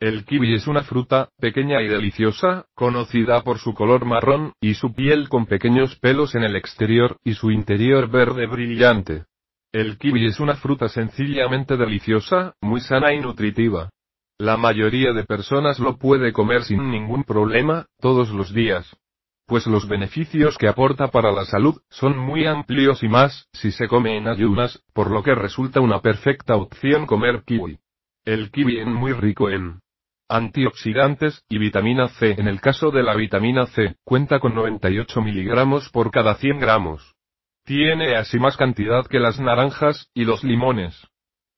El kiwi es una fruta, pequeña y deliciosa, conocida por su color marrón, y su piel con pequeños pelos en el exterior, y su interior verde brillante. El kiwi es una fruta sencillamente deliciosa, muy sana y nutritiva. La mayoría de personas lo puede comer sin ningún problema, todos los días. Pues los beneficios que aporta para la salud son muy amplios y más si se come en ayunas, por lo que resulta una perfecta opción comer kiwi. El kiwi es muy rico en antioxidantes, y vitamina C. En el caso de la vitamina C, cuenta con 98 miligramos por cada 100 gramos. Tiene así más cantidad que las naranjas, y los limones.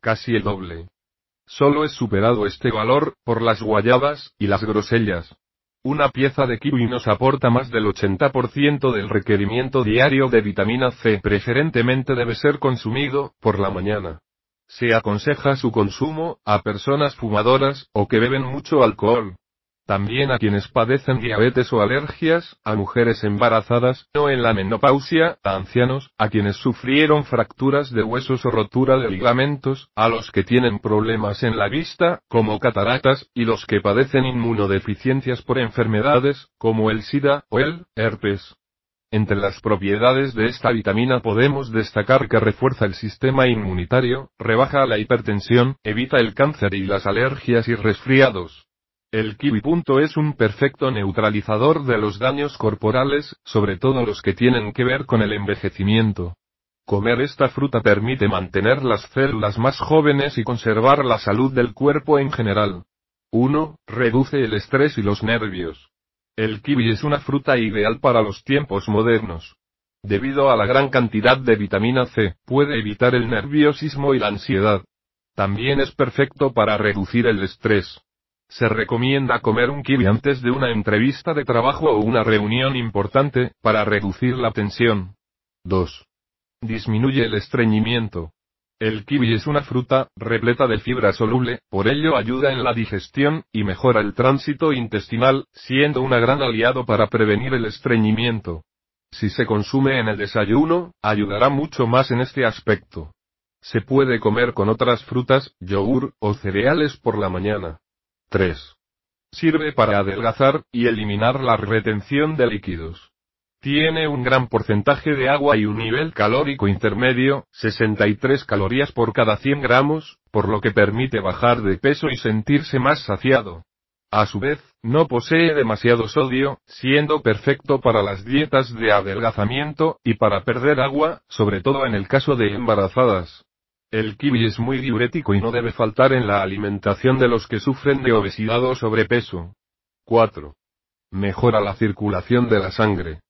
Casi el doble. Solo es superado este valor, por las guayabas, y las grosellas. Una pieza de kiwi nos aporta más del 80% del requerimiento diario de vitamina C. Preferentemente debe ser consumido, por la mañana. Se aconseja su consumo a personas fumadoras o que beben mucho alcohol. También a quienes padecen diabetes o alergias, a mujeres embarazadas, o en la menopausia, a ancianos, a quienes sufrieron fracturas de huesos o rotura de ligamentos, a los que tienen problemas en la vista, como cataratas, y los que padecen inmunodeficiencias por enfermedades, como el SIDA o el herpes. Entre las propiedades de esta vitamina podemos destacar que refuerza el sistema inmunitario, rebaja la hipertensión, evita el cáncer y las alergias y resfriados. El kiwi punto es un perfecto neutralizador de los daños corporales, sobre todo los que tienen que ver con el envejecimiento. Comer esta fruta permite mantener las células más jóvenes y conservar la salud del cuerpo en general. 1. Reduce el estrés y los nervios. El kiwi es una fruta ideal para los tiempos modernos. Debido a la gran cantidad de vitamina C, puede evitar el nerviosismo y la ansiedad. También es perfecto para reducir el estrés. Se recomienda comer un kiwi antes de una entrevista de trabajo o una reunión importante, para reducir la tensión. 2. Disminuye el estreñimiento. El kiwi es una fruta, repleta de fibra soluble, por ello ayuda en la digestión, y mejora el tránsito intestinal, siendo una gran aliado para prevenir el estreñimiento. Si se consume en el desayuno, ayudará mucho más en este aspecto. Se puede comer con otras frutas, yogur, o cereales por la mañana. 3. Sirve para adelgazar, y eliminar la retención de líquidos. Tiene un gran porcentaje de agua y un nivel calórico intermedio, 63 calorías por cada 100 gramos, por lo que permite bajar de peso y sentirse más saciado. A su vez, no posee demasiado sodio, siendo perfecto para las dietas de adelgazamiento, y para perder agua, sobre todo en el caso de embarazadas. El kiwi es muy diurético y no debe faltar en la alimentación de los que sufren de obesidad o sobrepeso. 4. Mejora la circulación de la sangre.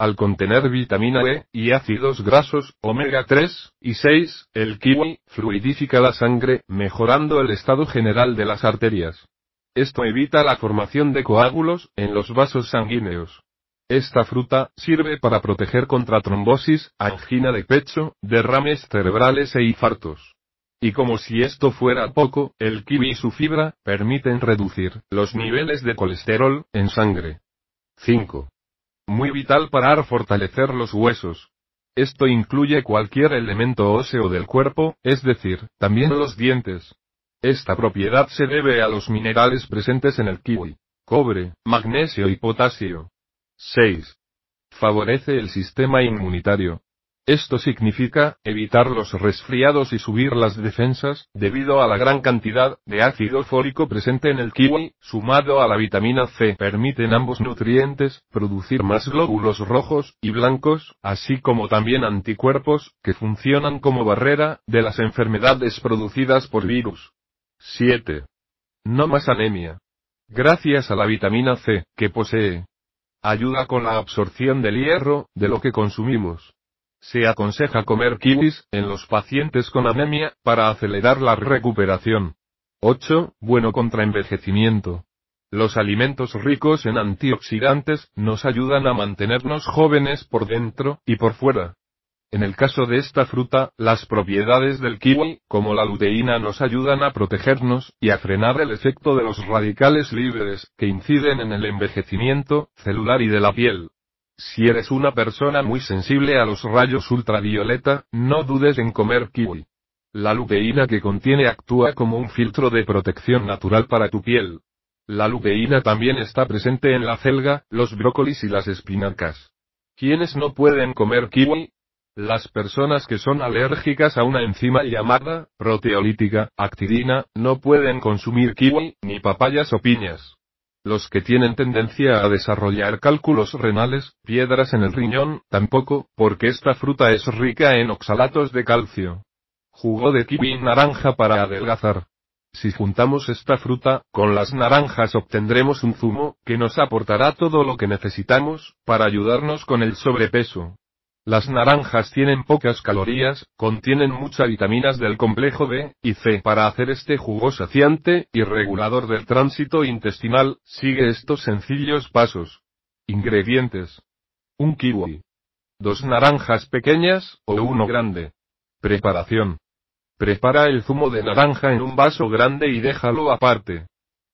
Al contener vitamina E y ácidos grasos, omega 3 y 6, el kiwi fluidifica la sangre, mejorando el estado general de las arterias. Esto evita la formación de coágulos en los vasos sanguíneos. Esta fruta sirve para proteger contra trombosis, angina de pecho, derrames cerebrales e infartos. Y como si esto fuera poco, el kiwi y su fibra permiten reducir los niveles de colesterol en sangre. 5 muy vital para fortalecer los huesos. Esto incluye cualquier elemento óseo del cuerpo, es decir, también los dientes. Esta propiedad se debe a los minerales presentes en el kiwi. Cobre, magnesio y potasio. 6. Favorece el sistema inmunitario. Esto significa evitar los resfriados y subir las defensas, debido a la gran cantidad de ácido fólico presente en el kiwi, sumado a la vitamina C. Permiten ambos nutrientes producir más glóbulos rojos y blancos, así como también anticuerpos, que funcionan como barrera de las enfermedades producidas por virus. 7. No más anemia. Gracias a la vitamina C que posee, ayuda con la absorción del hierro de lo que consumimos. Se aconseja comer kiwis en los pacientes con anemia para acelerar la recuperación. 8. Bueno contra envejecimiento. Los alimentos ricos en antioxidantes nos ayudan a mantenernos jóvenes por dentro y por fuera. En el caso de esta fruta, las propiedades del kiwi, como la luteína, nos ayudan a protegernos y a frenar el efecto de los radicales libres que inciden en el envejecimiento celular y de la piel. Si eres una persona muy sensible a los rayos ultravioleta, no dudes en comer kiwi. La luteína que contiene actúa como un filtro de protección natural para tu piel. La luteína también está presente en la celga, los brócolis y las espinacas. ¿Quiénes no pueden comer kiwi? Las personas que son alérgicas a una enzima llamada proteolítica, actidina, no pueden consumir kiwi, ni papayas o piñas. Los que tienen tendencia a desarrollar cálculos renales, piedras en el riñón, tampoco, porque esta fruta es rica en oxalatos de calcio. Jugo de kiwi naranja para adelgazar. Si juntamos esta fruta, con las naranjas obtendremos un zumo, que nos aportará todo lo que necesitamos, para ayudarnos con el sobrepeso. Las naranjas tienen pocas calorías, contienen muchas vitaminas del complejo B y C para hacer este jugo saciante y regulador del tránsito intestinal. Sigue estos sencillos pasos. Ingredientes. Un kiwi. Dos naranjas pequeñas o uno grande. Preparación. Prepara el zumo de naranja en un vaso grande y déjalo aparte.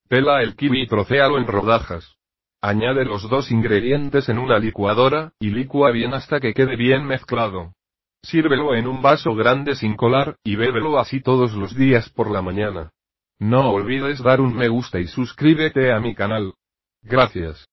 Pela el kiwi y trocéalo en rodajas. Añade los dos ingredientes en una licuadora, y licua bien hasta que quede bien mezclado. Sírvelo en un vaso grande sin colar, y bébelo así todos los días por la mañana. No olvides dar un me gusta y suscríbete a mi canal. Gracias.